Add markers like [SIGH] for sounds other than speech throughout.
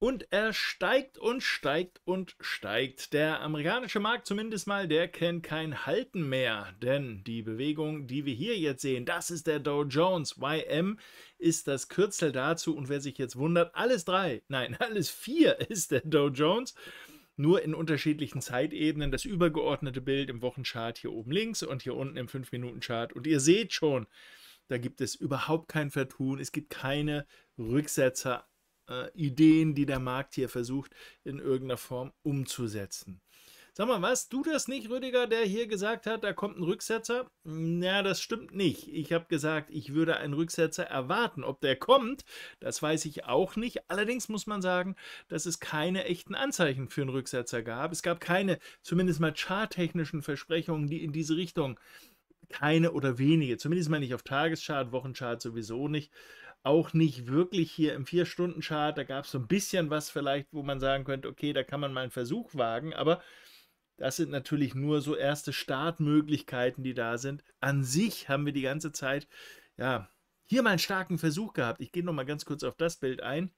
Und er steigt und steigt und steigt. Der amerikanische Markt zumindest mal, der kennt kein Halten mehr. Denn die Bewegung, die wir hier jetzt sehen, das ist der Dow Jones. YM ist das Kürzel dazu. Und wer sich jetzt wundert, alles drei, [LAUGHS] nein, alles vier [LAUGHS] ist der Dow Jones. Nur in unterschiedlichen Zeitebenen. Das übergeordnete Bild im Wochenchart hier oben links und hier unten im 5-Minuten-Chart. Und ihr seht schon, da gibt es überhaupt kein Vertun. Es gibt keine Rücksetzer äh, Ideen, die der Markt hier versucht, in irgendeiner Form umzusetzen. Sag mal, warst du das nicht, Rüdiger, der hier gesagt hat, da kommt ein Rücksetzer? Na, das stimmt nicht. Ich habe gesagt, ich würde einen Rücksetzer erwarten. Ob der kommt, das weiß ich auch nicht. Allerdings muss man sagen, dass es keine echten Anzeichen für einen Rücksetzer gab. Es gab keine, zumindest mal charttechnischen Versprechungen, die in diese Richtung keine oder wenige, zumindest mal nicht auf Tageschart, Wochenchart sowieso nicht auch nicht wirklich hier im Vier-Stunden-Chart. Da gab es so ein bisschen was vielleicht, wo man sagen könnte, okay, da kann man mal einen Versuch wagen, aber das sind natürlich nur so erste Startmöglichkeiten, die da sind. An sich haben wir die ganze Zeit, ja, hier mal einen starken Versuch gehabt. Ich gehe nochmal ganz kurz auf das Bild ein.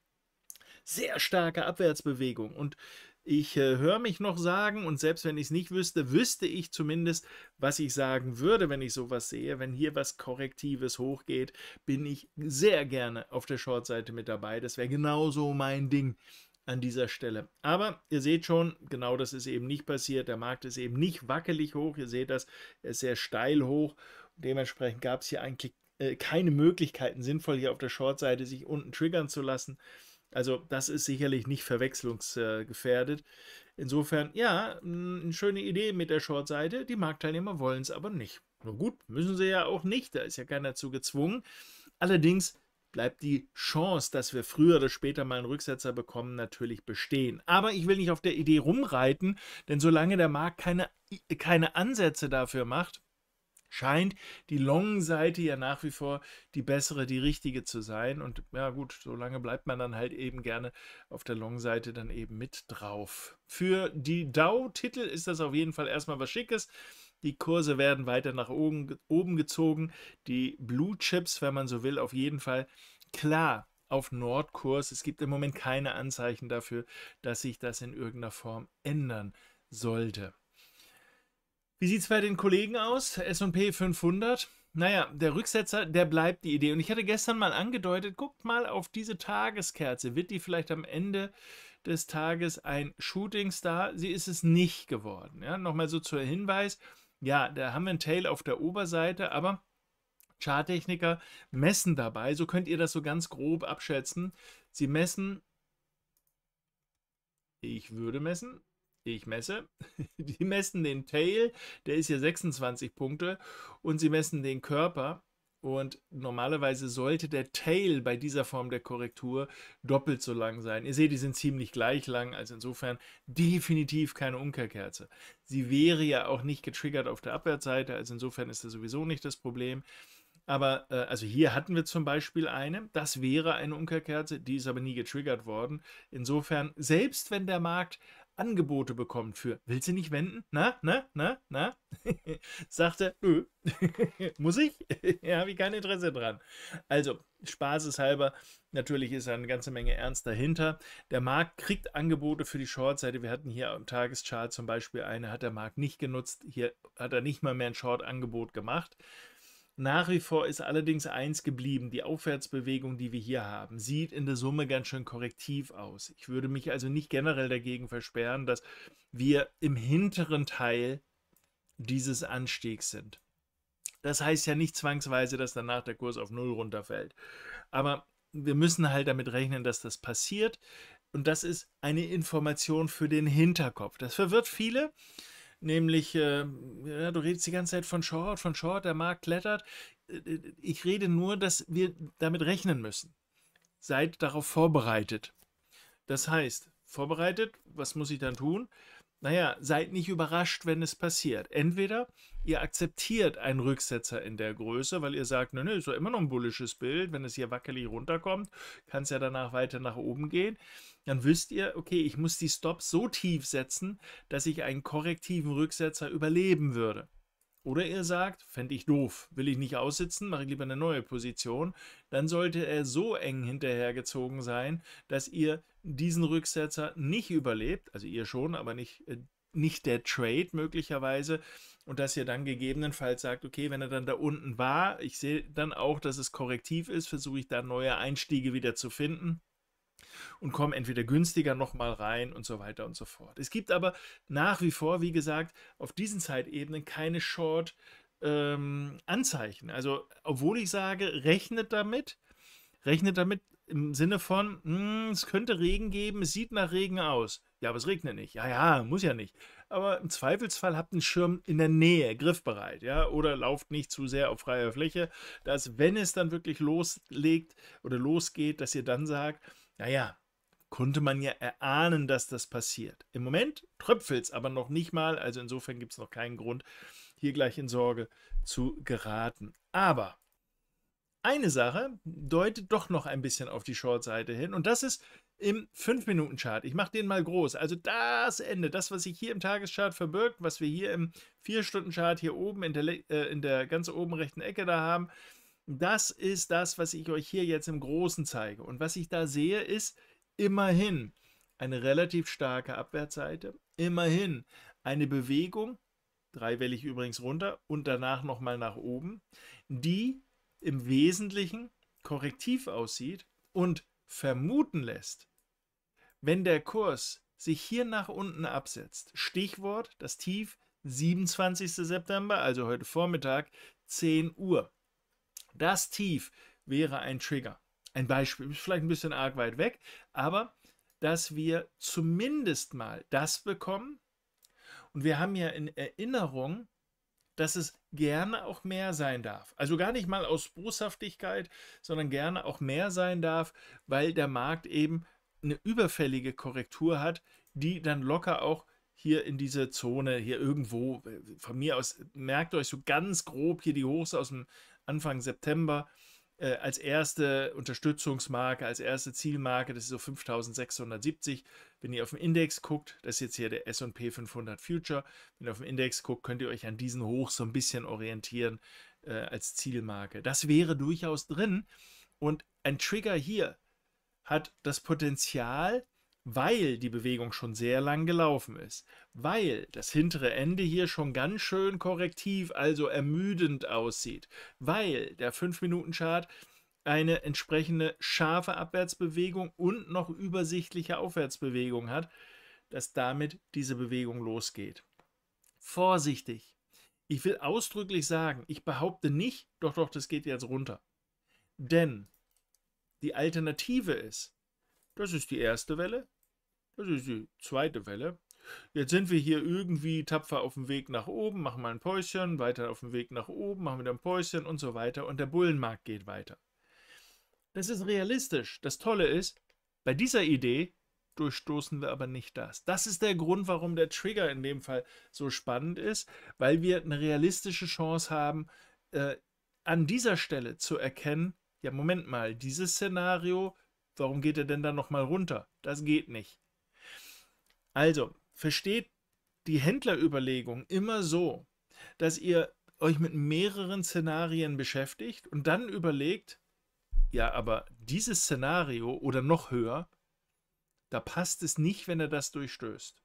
Sehr starke Abwärtsbewegung und ich äh, höre mich noch sagen und selbst wenn ich es nicht wüsste, wüsste ich zumindest, was ich sagen würde, wenn ich sowas sehe. Wenn hier was Korrektives hochgeht, bin ich sehr gerne auf der Shortseite mit dabei. Das wäre genauso mein Ding an dieser Stelle. Aber ihr seht schon, genau das ist eben nicht passiert. Der Markt ist eben nicht wackelig hoch. Ihr seht das, er ist sehr steil hoch. Dementsprechend gab es hier eigentlich äh, keine Möglichkeiten, sinnvoll hier auf der Shortseite sich unten triggern zu lassen. Also das ist sicherlich nicht verwechslungsgefährdet. Insofern, ja, eine schöne Idee mit der Short-Seite. Die Marktteilnehmer wollen es aber nicht. Nun gut, müssen sie ja auch nicht. Da ist ja keiner zu gezwungen. Allerdings bleibt die Chance, dass wir früher oder später mal einen Rücksetzer bekommen, natürlich bestehen. Aber ich will nicht auf der Idee rumreiten, denn solange der Markt keine, keine Ansätze dafür macht, scheint die Long-Seite ja nach wie vor die bessere, die richtige zu sein. Und ja gut, so lange bleibt man dann halt eben gerne auf der Long-Seite dann eben mit drauf. Für die Dow-Titel ist das auf jeden Fall erstmal was Schickes. Die Kurse werden weiter nach oben, oben gezogen. Die Blue Chips, wenn man so will, auf jeden Fall klar auf Nordkurs. Es gibt im Moment keine Anzeichen dafür, dass sich das in irgendeiner Form ändern sollte. Wie sieht es bei den Kollegen aus? SP 500? Naja, der Rücksetzer, der bleibt die Idee. Und ich hatte gestern mal angedeutet, guckt mal auf diese Tageskerze. Wird die vielleicht am Ende des Tages ein Shootingstar? Sie ist es nicht geworden. Ja, nochmal so zur Hinweis. Ja, da haben wir einen Tail auf der Oberseite, aber Charttechniker messen dabei. So könnt ihr das so ganz grob abschätzen. Sie messen, ich würde messen, die ich messe. [LAUGHS] Die messen den Tail, der ist hier 26 Punkte, und sie messen den Körper. Und normalerweise sollte der Tail bei dieser Form der Korrektur doppelt so lang sein. Ihr seht, die sind ziemlich gleich lang, also insofern definitiv keine Umkehrkerze. Sie wäre ja auch nicht getriggert auf der Abwärtsseite, also insofern ist das sowieso nicht das Problem. Aber äh, also hier hatten wir zum Beispiel eine, das wäre eine Umkehrkerze, die ist aber nie getriggert worden. Insofern, selbst wenn der Markt Angebote bekommt für, willst du nicht wenden? Na, na, na, na? [LAUGHS] Sagt er, nö, [LAUGHS] muss ich? [LAUGHS] ja, habe ich kein Interesse dran. Also, spaßeshalber, natürlich ist da eine ganze Menge Ernst dahinter. Der Markt kriegt Angebote für die Shortseite. Wir hatten hier am Tageschart zum Beispiel eine, hat der Markt nicht genutzt. Hier hat er nicht mal mehr ein Short-Angebot gemacht. Nach wie vor ist allerdings eins geblieben, die Aufwärtsbewegung, die wir hier haben, sieht in der Summe ganz schön korrektiv aus. Ich würde mich also nicht generell dagegen versperren, dass wir im hinteren Teil dieses Anstiegs sind. Das heißt ja nicht zwangsweise, dass danach der Kurs auf Null runterfällt. Aber wir müssen halt damit rechnen, dass das passiert. Und das ist eine Information für den Hinterkopf. Das verwirrt viele nämlich, äh, ja, du redest die ganze Zeit von Short, von Short, der Markt klettert. Äh, äh, ich rede nur, dass wir damit rechnen müssen. Seid darauf vorbereitet. Das heißt, vorbereitet, was muss ich dann tun? naja, seid nicht überrascht, wenn es passiert. Entweder ihr akzeptiert einen Rücksetzer in der Größe, weil ihr sagt, nö, nö, ist doch immer noch ein bullisches Bild, wenn es hier wackelig runterkommt, kann es ja danach weiter nach oben gehen. Dann wisst ihr, okay, ich muss die Stops so tief setzen, dass ich einen korrektiven Rücksetzer überleben würde. Oder ihr sagt, fände ich doof, will ich nicht aussitzen, mache ich lieber eine neue Position. Dann sollte er so eng hinterhergezogen sein, dass ihr diesen Rücksetzer nicht überlebt, also ihr schon, aber nicht, äh, nicht der Trade möglicherweise. Und dass ihr dann gegebenenfalls sagt, okay, wenn er dann da unten war, ich sehe dann auch, dass es korrektiv ist, versuche ich da neue Einstiege wieder zu finden und kommen entweder günstiger nochmal rein und so weiter und so fort. Es gibt aber nach wie vor, wie gesagt, auf diesen Zeitebenen keine Short ähm, Anzeichen. Also, obwohl ich sage, rechnet damit, rechnet damit im Sinne von, mh, hm, es könnte Regen geben, es sieht nach Regen aus. Ja, aber es regnet nicht. Ja, ja, muss ja nicht. Aber im Zweifelsfall habt einen Schirm in der Nähe, griffbereit, ja, oder lauft nicht zu sehr auf freier Fläche, dass wenn es dann wirklich loslegt oder losgeht, dass ihr dann sagt, naja, konnte man ja erahnen, dass das passiert. Im Moment tröpfelt es aber noch nicht mal, also insofern gibt es noch keinen Grund, hier gleich in Sorge zu geraten. Aber eine Sache deutet doch noch ein bisschen auf die Short-Seite hin und das ist im 5-Minuten-Chart. Ich mache den mal groß. Also das Ende, das, was sich hier im Tageschart verbirgt, was wir hier im 4-Stunden-Chart hier oben in der, äh, in der ganz oben rechten Ecke da haben, das ist das, was ich euch hier jetzt im Großen zeige. Und was ich da sehe, ist immerhin eine relativ starke Abwärtsseite, immerhin eine Bewegung, dreiwellig übrigens runter und danach nochmal nach oben, die im Wesentlichen korrektiv aussieht und vermuten lässt, wenn der Kurs sich hier nach unten absetzt, Stichwort das Tief 27. September, also heute Vormittag 10 Uhr. Das Tief wäre ein Trigger. Ein Beispiel, vielleicht ein bisschen arg weit weg, aber dass wir zumindest mal das bekommen. Und wir haben ja in Erinnerung, dass es gerne auch mehr sein darf. Also gar nicht mal aus Boshaftigkeit, sondern gerne auch mehr sein darf, weil der Markt eben eine überfällige Korrektur hat, die dann locker auch hier in diese Zone, hier irgendwo, äh, von mir aus, merkt euch so ganz grob hier die Hochs aus dem Anfang September äh, als erste Unterstützungsmarke, als erste Zielmarke. Das ist so 5670. Wenn ihr auf dem Index guckt, das ist jetzt hier der SP 500 Future. Wenn ihr auf dem Index guckt, könnt ihr euch an diesen Hoch so ein bisschen orientieren äh, als Zielmarke. Das wäre durchaus drin. Und ein Trigger hier hat das Potenzial, weil die Bewegung schon sehr lang gelaufen ist, weil das hintere Ende hier schon ganz schön korrektiv, also ermüdend aussieht, weil der 5-Minuten-Chart eine entsprechende scharfe Abwärtsbewegung und noch übersichtliche Aufwärtsbewegung hat, dass damit diese Bewegung losgeht. Vorsichtig! Ich will ausdrücklich sagen, ich behaupte nicht, doch, doch, das geht jetzt runter. Denn die Alternative ist, das ist die erste Welle. Das ist die zweite Welle. Jetzt sind wir hier irgendwie tapfer auf dem Weg nach oben, machen mal ein Päuschen, weiter auf dem Weg nach oben, machen wieder ein Päuschen und so weiter und der Bullenmarkt geht weiter. Das ist realistisch. Das Tolle ist, bei dieser Idee durchstoßen wir aber nicht das. Das ist der Grund, warum der Trigger in dem Fall so spannend ist, weil wir eine realistische Chance haben, äh, an dieser Stelle zu erkennen, ja, Moment mal, dieses Szenario Warum geht er denn dann nochmal runter? Das geht nicht. Also, versteht die Händlerüberlegung immer so, dass ihr euch mit mehreren Szenarien beschäftigt und dann überlegt, ja, aber dieses Szenario oder noch höher, da passt es nicht, wenn er das durchstößt.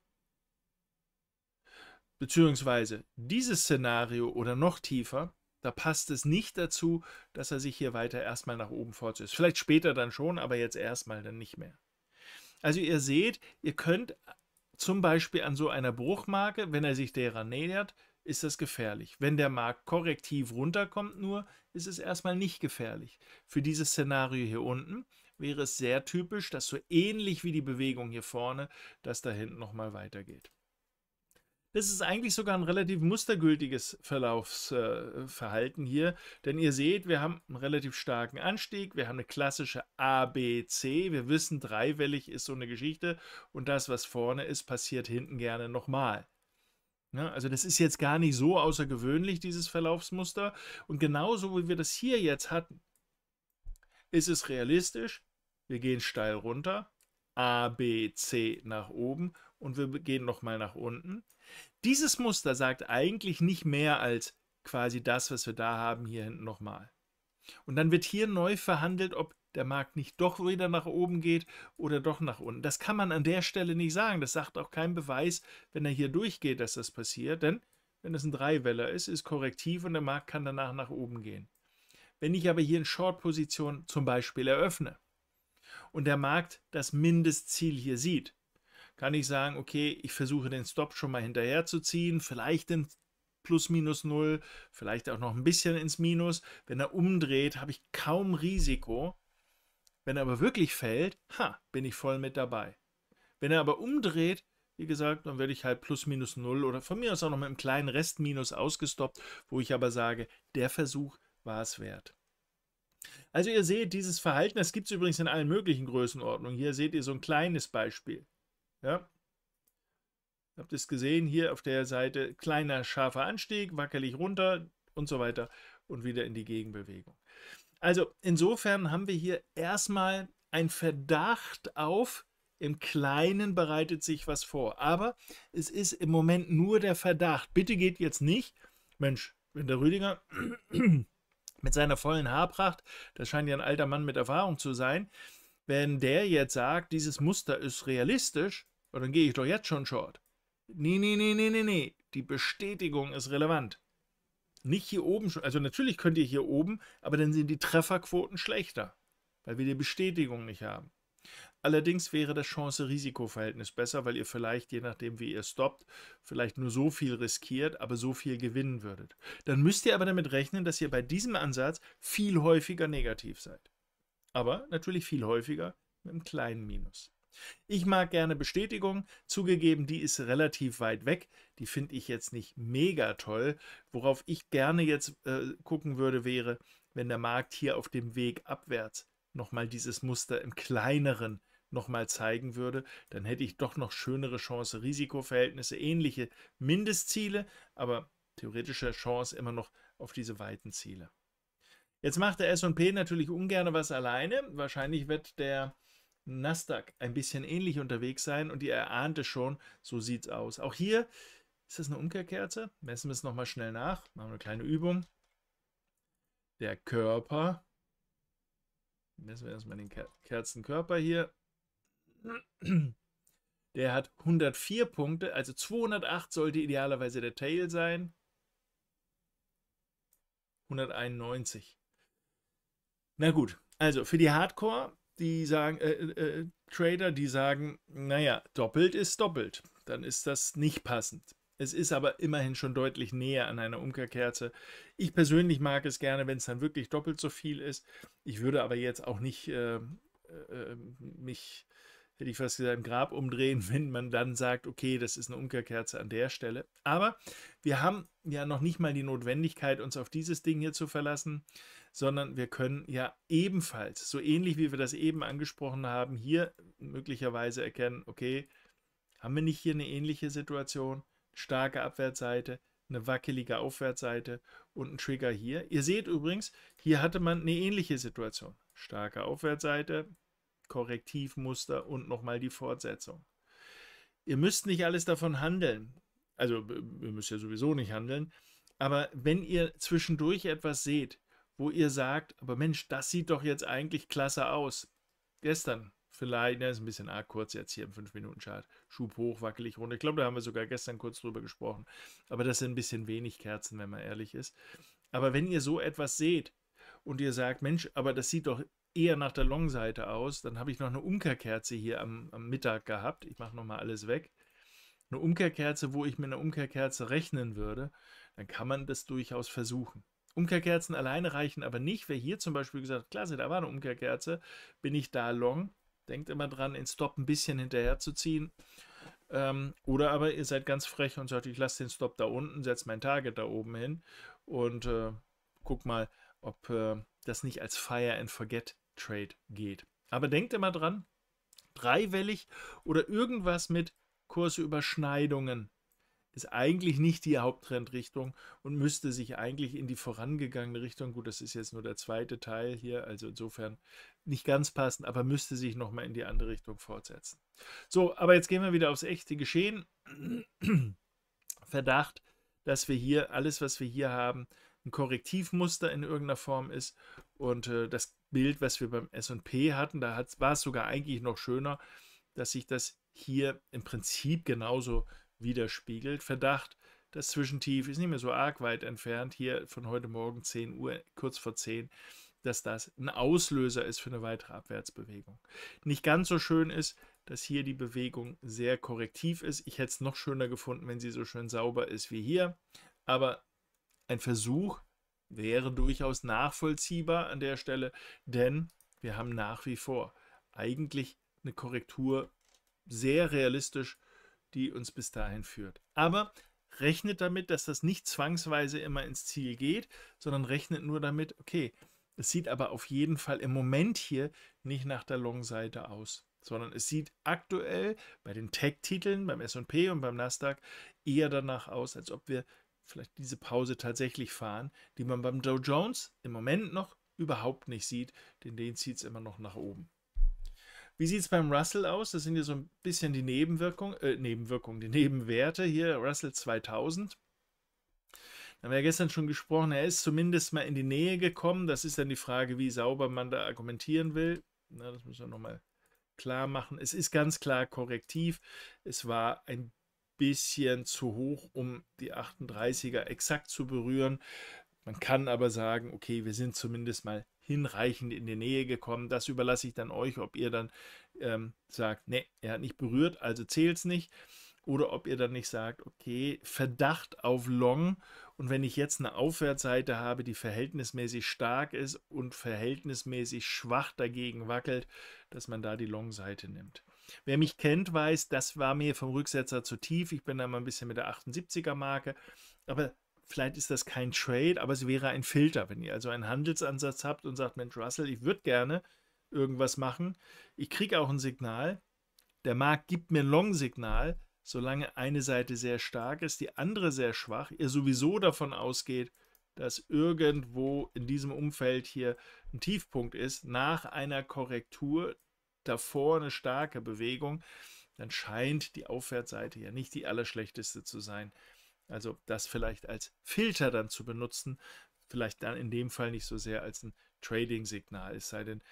Beziehungsweise dieses Szenario oder noch tiefer, da passt es nicht dazu, dass er sich hier weiter erstmal nach oben fortsetzt. Vielleicht später dann schon, aber jetzt erstmal dann nicht mehr. Also ihr seht, ihr könnt äh, zum Beispiel an so einer Bruchmarke, wenn er sich derer nähert, ist das gefährlich. Wenn der Markt korrektiv runterkommt nur, ist es erstmal nicht gefährlich. Für dieses Szenario hier unten wäre es sehr typisch, dass so ähnlich wie die Bewegung hier vorne, dass da hinten nochmal weitergeht. Das ist eigentlich sogar ein relativ mustergültiges Verlaufsverhalten äh, hier, denn ihr seht, wir haben einen relativ starken Anstieg, wir haben eine klassische ABC, wir wissen, dreiwellig ist so eine Geschichte und das, was vorne ist, passiert hinten gerne nochmal. Ja, ne, also das ist jetzt gar nicht so außergewöhnlich, dieses Verlaufsmuster und genauso wie wir das hier jetzt hatten, ist es realistisch, wir gehen steil runter, ABC nach oben und wir gehen nochmal nach unten dieses Muster sagt eigentlich nicht mehr als quasi das, was wir da haben, hier hinten nochmal. Und dann wird hier neu verhandelt, ob der Markt nicht doch wieder nach oben geht oder doch nach unten. Das kann man an der Stelle nicht sagen. Das sagt auch kein Beweis, wenn er hier durchgeht, dass das passiert. Denn wenn es ein Dreiweller ist, ist korrektiv und der Markt kann danach nach oben gehen. Wenn ich aber hier in Short-Position zum Beispiel eröffne und der Markt das Mindestziel hier sieht, kann ich sagen, okay, ich versuche den Stop schon mal hinterher zu ziehen, vielleicht den plus minus null, vielleicht auch noch ein bisschen ins Minus. Wenn er umdreht, habe ich kaum Risiko. Wenn er aber wirklich fällt, ha, bin ich voll mit dabei. Wenn er aber umdreht, wie gesagt, dann werde ich halt plus minus null oder von mir aus auch noch mit einem kleinen Rest minus ausgestoppt, wo ich aber sage, der Versuch war es wert. Also ihr seht dieses Verhalten, das gibt es übrigens in allen möglichen Größenordnungen. Hier seht ihr so ein kleines Beispiel. Ja. Habt ihr es gesehen? Hier auf der Seite kleiner, scharfer Anstieg, wackelig runter und so weiter und wieder in die Gegenbewegung. Also insofern haben wir hier erstmal ein Verdacht auf, im Kleinen bereitet sich was vor. Aber es ist im Moment nur der Verdacht. Bitte geht jetzt nicht, Mensch, wenn der Rüdiger [CLEARS THROAT] mit seiner vollen Haarpracht, das scheint ja ein alter Mann mit Erfahrung zu sein, wenn der jetzt sagt, dieses Muster ist realistisch, aber dann gehe ich doch jetzt schon short. Nee, nee, nee, nee, nee, nee. Die Bestätigung ist relevant. Nicht hier oben schon. Also natürlich könnt ihr hier oben, aber dann sind die Trefferquoten schlechter, weil wir die Bestätigung nicht haben. Allerdings wäre das Chance-Risiko-Verhältnis besser, weil ihr vielleicht, je nachdem wie ihr stoppt, vielleicht nur so viel riskiert, aber so viel gewinnen würdet. Dann müsst ihr aber damit rechnen, dass ihr bei diesem Ansatz viel häufiger negativ seid. Aber natürlich viel häufiger mit einem kleinen Minus. Ich mag gerne Bestätigung. Zugegeben, die ist relativ weit weg. Die finde ich jetzt nicht mega toll. Worauf ich gerne jetzt äh, gucken würde, wäre, wenn der Markt hier auf dem Weg abwärts nochmal dieses Muster im kleineren nochmal zeigen würde, dann hätte ich doch noch schönere Chance-Risikoverhältnisse, ähnliche Mindestziele, aber theoretische Chance immer noch auf diese weiten Ziele. Jetzt macht der SP natürlich ungern was alleine. Wahrscheinlich wird der Nasdaq ein bisschen ähnlich unterwegs sein und ihr es schon, so sieht es aus. Auch hier ist das eine Umkehrkerze. Messen wir es nochmal schnell nach. Machen wir eine kleine Übung. Der Körper. Messen wir erstmal den Kerzenkörper hier. Der hat 104 Punkte, also 208 sollte idealerweise der Tail sein. 191. Na gut, also für die Hardcore die sagen, äh, äh, äh, Trader, die sagen, naja, doppelt ist doppelt. Dann ist das nicht passend. Es ist aber immerhin schon deutlich näher an einer Umkehrkerze. Ich persönlich mag es gerne, wenn es dann wirklich doppelt so viel ist. Ich würde aber jetzt auch nicht äh, äh, äh mich, hätte ich fast gesagt, im Grab umdrehen, [LAUGHS] wenn man dann sagt, okay, das ist eine Umkehrkerze an der Stelle. Aber wir haben ja noch nicht mal die Notwendigkeit, uns auf dieses Ding hier zu verlassen sondern wir können ja ebenfalls, so ähnlich wie wir das eben angesprochen haben, hier möglicherweise erkennen, okay, haben wir nicht hier eine ähnliche Situation? Starke Abwärtsseite, eine wackelige Aufwärtsseite und ein Trigger hier. Ihr seht übrigens, hier hatte man eine ähnliche Situation. Starke Aufwärtsseite, Korrektivmuster und nochmal die Fortsetzung. Ihr müsst nicht alles davon handeln. Also ihr müsst ja sowieso nicht handeln. Aber wenn ihr zwischendurch etwas seht, wo ihr sagt, aber Mensch, das sieht doch jetzt eigentlich klasse aus. Gestern vielleicht, ne, ist ein bisschen arg kurz jetzt hier im 5-Minuten-Chart. Schub hoch, wackelig runter. Ich glaube, da haben wir sogar gestern kurz drüber gesprochen. Aber das sind ein bisschen wenig Kerzen, wenn man ehrlich ist. Aber wenn ihr so etwas seht und ihr sagt, Mensch, aber das sieht doch eher nach der Long-Seite aus, dann habe ich noch eine Umkehrkerze hier am, am Mittag gehabt. Ich mache nochmal alles weg. Eine Umkehrkerze, wo ich mit einer Umkehrkerze rechnen würde, dann kann man das durchaus versuchen. Umkehrkerzen alleine reichen aber nicht. Wer hier zum Beispiel gesagt hat, klasse, da war eine Umkehrkerze, bin ich da long. Denkt immer dran, den Stop ein bisschen hinterher zu ziehen. Ähm, oder aber ihr seid ganz frech und sagt, ich lasse den Stop da unten, setze mein Target da oben hin und äh, guck mal, ob äh, das nicht als Fire and Forget Trade geht. Aber denkt immer dran, dreiwellig oder irgendwas mit Kursüberschneidungen ist eigentlich nicht die Haupttrendrichtung und müsste sich eigentlich in die vorangegangene Richtung, gut, das ist jetzt nur der zweite Teil hier, also insofern nicht ganz passend, aber müsste sich nochmal in die andere Richtung fortsetzen. So, aber jetzt gehen wir wieder aufs echte Geschehen. [CLEARS THROAT] Verdacht, dass wir hier alles, was wir hier haben, ein Korrektivmuster in irgendeiner Form ist. Und äh, das Bild, was wir beim SP hatten, da war es sogar eigentlich noch schöner, dass sich das hier im Prinzip genauso widerspiegelt. Verdacht, das Zwischentief ist nicht mehr so arg weit entfernt, hier von heute Morgen 10 Uhr, kurz vor 10 dass das ein Auslöser ist für eine weitere Abwärtsbewegung. Nicht ganz so schön ist, dass hier die Bewegung sehr korrektiv ist. Ich hätte es noch schöner gefunden, wenn sie so schön sauber ist wie hier. Aber ein Versuch wäre durchaus nachvollziehbar an der Stelle, denn wir haben nach wie vor eigentlich eine Korrektur sehr realistisch die uns bis dahin führt. Aber rechnet damit, dass das nicht zwangsweise immer ins Ziel geht, sondern rechnet nur damit, okay, es sieht aber auf jeden Fall im Moment hier nicht nach der Long-Seite aus, sondern es sieht aktuell bei den Tech-Titeln, beim SP und beim Nasdaq eher danach aus, als ob wir vielleicht diese Pause tatsächlich fahren, die man beim Dow Jones im Moment noch überhaupt nicht sieht, denn den zieht es immer noch nach oben. Wie sieht es beim Russell aus? Das sind ja so ein bisschen die Nebenwirkungen, äh, Nebenwirkungen, die Nebenwerte hier, Russell 2000. Da haben wir ja gestern schon gesprochen, er ist zumindest mal in die Nähe gekommen. Das ist dann die Frage, wie sauber man da argumentieren will. Na, das müssen wir nochmal klar machen. Es ist ganz klar korrektiv. Es war ein bisschen zu hoch, um die 38er exakt zu berühren. Man kann aber sagen, okay, wir sind zumindest mal hinreichend in die Nähe gekommen. Das überlasse ich dann euch, ob ihr dann ähm, sagt, nee, er hat nicht berührt, also zählt es nicht. Oder ob ihr dann nicht sagt, okay, Verdacht auf Long. Und wenn ich jetzt eine Aufwärtsseite habe, die verhältnismäßig stark ist und verhältnismäßig schwach dagegen wackelt, dass man da die Long-Seite nimmt. Wer mich kennt, weiß, das war mir vom Rücksetzer zu tief. Ich bin da mal ein bisschen mit der 78er-Marke. Aber vielleicht ist das kein Trade, aber es wäre ein Filter. Wenn ihr also einen Handelsansatz habt und sagt, Mensch, Russell, ich würde gerne irgendwas machen, ich kriege auch ein Signal, der Markt gibt mir ein Long-Signal, solange eine Seite sehr stark ist, die andere sehr schwach, ihr sowieso davon ausgeht, dass irgendwo in diesem Umfeld hier ein Tiefpunkt ist, nach einer Korrektur davor eine starke Bewegung, dann scheint die Aufwärtsseite ja nicht die allerschlechteste zu sein, also das vielleicht als Filter dann zu benutzen, vielleicht dann in dem Fall nicht so sehr als ein Trading-Signal, es sei denn,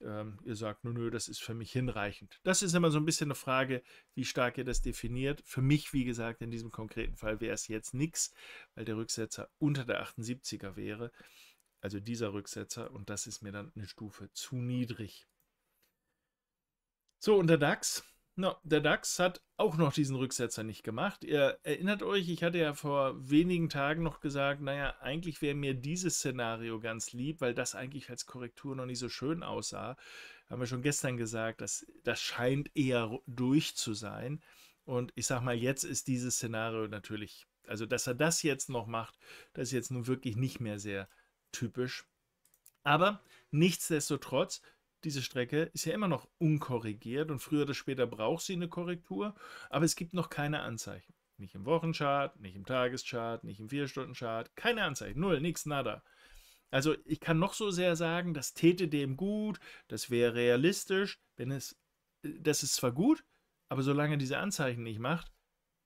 ähm, ihr sagt, nö, nö, das ist für mich hinreichend. Das ist immer so ein bisschen eine Frage, wie stark ihr das definiert. Für mich, wie gesagt, in diesem konkreten Fall wäre es jetzt nichts, weil der Rücksetzer unter der 78er wäre, also dieser Rücksetzer, und das ist mir dann eine Stufe zu niedrig. So, und der DAX, No, der DAX hat auch noch diesen Rücksetzer nicht gemacht. Ihr erinnert euch, ich hatte ja vor wenigen Tagen noch gesagt, naja, eigentlich wäre mir dieses Szenario ganz lieb, weil das eigentlich als Korrektur noch nicht so schön aussah. Haben wir schon gestern gesagt, dass das scheint eher durch zu sein. Und ich sag mal, jetzt ist dieses Szenario natürlich, also dass er das jetzt noch macht, das ist jetzt nun wirklich nicht mehr sehr typisch. Aber nichtsdestotrotz diese Strecke ist ja immer noch unkorrigiert und früher oder später braucht sie eine Korrektur, aber es gibt noch keine Anzeichen. Nicht im Wochenchart, nicht im Tageschart, nicht im Vierstundenchart, keine Anzeichen, null, nichts, nada. Also ich kann noch so sehr sagen, das täte dem gut, das wäre realistisch, wenn es, äh, das ist zwar gut, aber solange diese Anzeichen nicht macht,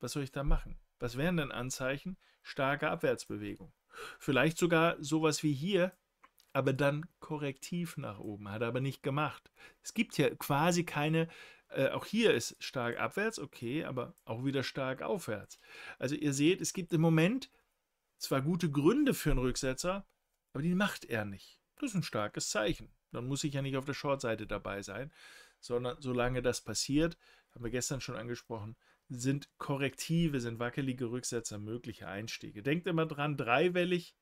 was soll ich da machen? Was wären denn Anzeichen? Starke Abwärtsbewegung. Vielleicht sogar sowas wie hier, aber dann korrektiv nach oben, hat er aber nicht gemacht. Es gibt ja quasi keine, äh, auch hier ist stark abwärts, okay, aber auch wieder stark aufwärts. Also ihr seht, es gibt im Moment zwar gute Gründe für einen Rücksetzer, aber die macht er nicht. Das ist ein starkes Zeichen. Dann muss ich ja nicht auf der Shortseite dabei sein, sondern solange das passiert, haben wir gestern schon angesprochen, sind korrektive, sind wackelige Rücksetzer mögliche Einstiege. Denkt immer dran, dreiwellig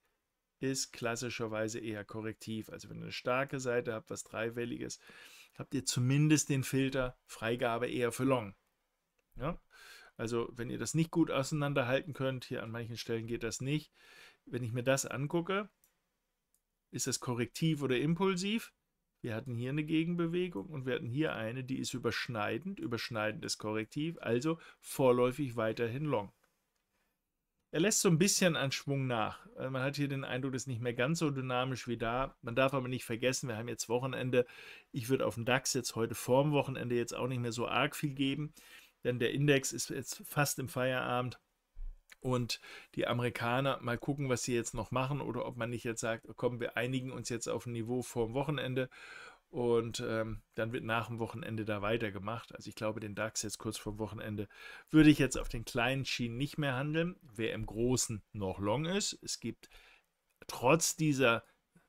ist klassischerweise eher korrektiv. Also wenn ihr eine starke Seite habt, was dreiwelliges, habt ihr zumindest den Filter Freigabe eher für Long. Ja? Also wenn ihr das nicht gut auseinanderhalten könnt, hier an manchen Stellen geht das nicht. Wenn ich mir das angucke, ist das korrektiv oder impulsiv? Wir hatten hier eine Gegenbewegung und wir hatten hier eine, die ist überschneidend. Überschneidend ist korrektiv, also vorläufig weiterhin long. Er lässt so ein bisschen an Schwung nach. Äh, man hat hier den Eindruck, es ist nicht mehr ganz so dynamisch wie da. Man darf aber nicht vergessen, wir haben jetzt Wochenende. Ich würde auf den DAX jetzt heute vorm Wochenende jetzt auch nicht mehr so arg viel geben, denn der Index ist jetzt fast im Feierabend. Und die Amerikaner mal gucken, was sie jetzt noch machen oder ob man nicht jetzt sagt, oh komm, wir einigen uns jetzt auf ein Niveau vorm Wochenende und ähm, dann wird nach dem Wochenende da weitergemacht. Also ich glaube, den DAX jetzt kurz vor Wochenende würde ich jetzt auf den kleinen Schienen nicht mehr handeln. Wer im Großen noch long ist, es gibt trotz dieser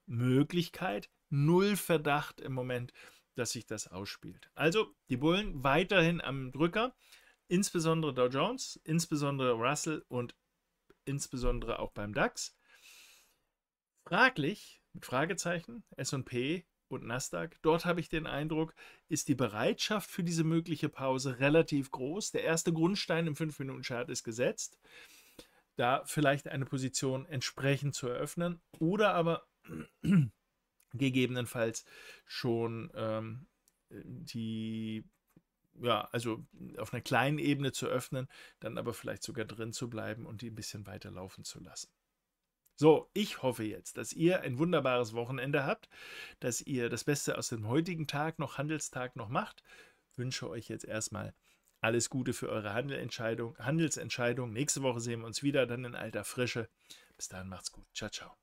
Möglichkeit null Verdacht im Moment, dass sich das ausspielt. Also die Bullen weiterhin am Drücker, insbesondere Dow Jones, insbesondere Russell und insbesondere auch beim DAX. Fraglich, mit Fragezeichen, SP und Nasdaq. Dort habe ich den Eindruck, ist die Bereitschaft für diese mögliche Pause relativ groß. Der erste Grundstein im 5-Minuten-Chart ist gesetzt, da vielleicht eine Position entsprechend zu eröffnen oder aber [CLEARS THROAT] gegebenenfalls schon ähm, die, ja, also auf einer kleinen Ebene zu öffnen, dann aber vielleicht sogar drin zu bleiben und die ein bisschen weiter laufen zu lassen. So, ich hoffe jetzt, dass ihr ein wunderbares Wochenende habt, dass ihr das Beste aus dem heutigen Tag noch, Handelstag noch macht. Wünsche euch jetzt erstmal alles Gute für eure Handelsentscheidung. Nächste Woche sehen wir uns wieder, dann in alter Frische. Bis dahin macht's gut. Ciao, ciao.